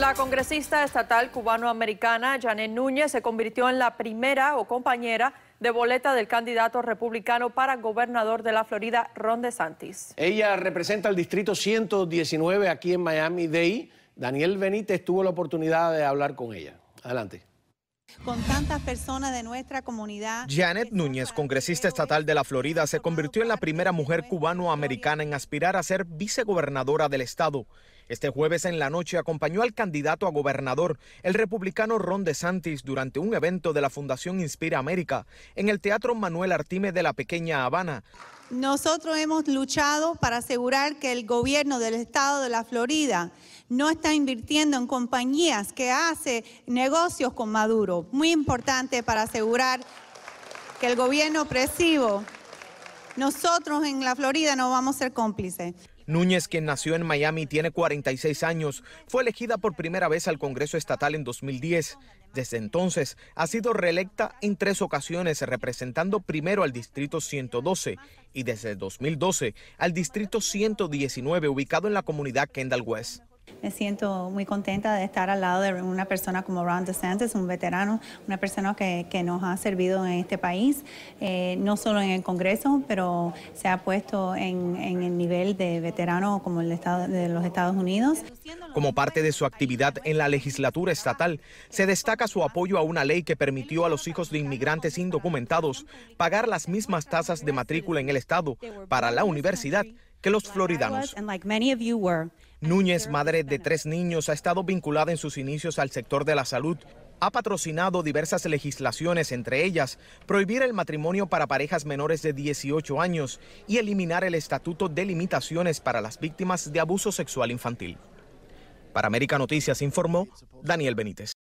La congresista estatal cubano-americana, Janet Núñez se convirtió en la primera o compañera de boleta del candidato republicano para gobernador de la Florida, Ron DeSantis. Ella representa el distrito 119 aquí en Miami-Dade. Daniel Benítez tuvo la oportunidad de hablar con ella. Adelante con tantas personas de nuestra comunidad. Janet Núñez, congresista estatal de la Florida, se convirtió en la primera mujer cubano-americana en aspirar a ser vicegobernadora del estado. Este jueves en la noche acompañó al candidato a gobernador, el republicano Ron DeSantis, durante un evento de la Fundación Inspira América en el Teatro Manuel Artime de la Pequeña Habana. Nosotros hemos luchado para asegurar que el gobierno del estado de la Florida no está invirtiendo en compañías que hace negocios con Maduro. Muy importante para asegurar que el gobierno opresivo, nosotros en la Florida no vamos a ser cómplices. Núñez, quien nació en Miami y tiene 46 años, fue elegida por primera vez al Congreso Estatal en 2010. Desde entonces ha sido reelecta en tres ocasiones, representando primero al Distrito 112 y desde 2012 al Distrito 119, ubicado en la comunidad Kendall West. Me siento muy contenta de estar al lado de una persona como Ron DeSantis, un veterano, una persona que, nos ha servido en este país, eh, no solo en el Congreso, pero se ha puesto en, en el nivel de veterano como el estado de los Estados Unidos. Como parte de su actividad en la legislatura estatal, se destaca su apoyo a una ley que permitió a los hijos de inmigrantes indocumentados pagar las mismas tasas de matrícula en el estado para la universidad que los floridanos. Núñez, madre de tres niños, ha estado vinculada en sus inicios al sector de la salud. Ha patrocinado diversas legislaciones, entre ellas prohibir el matrimonio para parejas menores de 18 años y eliminar el estatuto de limitaciones para las víctimas de abuso sexual infantil. Para América Noticias informó Daniel Benítez.